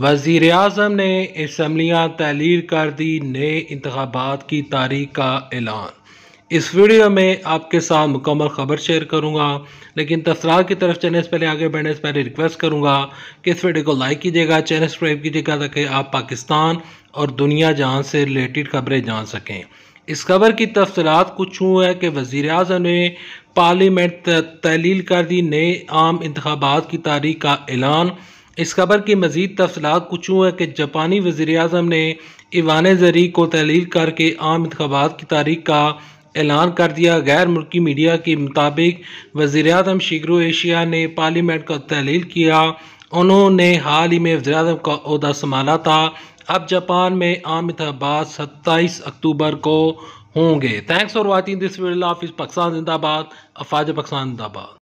वजीर अजम ने इसम्बलियाँ तहलील कर दी नए इंतबात की तारीख का ऐलान इस वीडियो में आपके साथ मुकम्मल ख़बर शेयर करूँगा लेकिन तसरा की तरफ चलने से पहले आगे बढ़ने से पहले रिक्वेस्ट करूँगा कि इस वीडियो को लाइक कीजिएगा चैनल सब्सक्राइब कीजिएगा ताकि आप पाकिस्तान और दुनिया जहाँ से रिलेटेड खबरें जान सकें इस खबर की तफसलत कुछ यूँ है कि वज़ी अजम ने पार्लियामेंट तहलील कर दी नए आम इंतबात की तारीख का ऐलान इस खबर की मजीद तफसलत कुछ यूँ है कि जापानी वजीर अजम ने ईवान ज़री को तहलील करके आम इंतबात की तारीख का ऐलान कर दिया गैर मुल्की मीडिया के मुताबिक वज़ी अजम शिगरू एशिया ने पार्लियामेंट का तहलील किया उन्होंने हाल ही में वजी अजम का अहदा संभाला था अब जापान में आम इंतबात सत्ताईस अक्टूबर को होंगे thanks for watching this video office Pakistan जिंदाबाद अफाज पाकिस्तान जिंदाबाद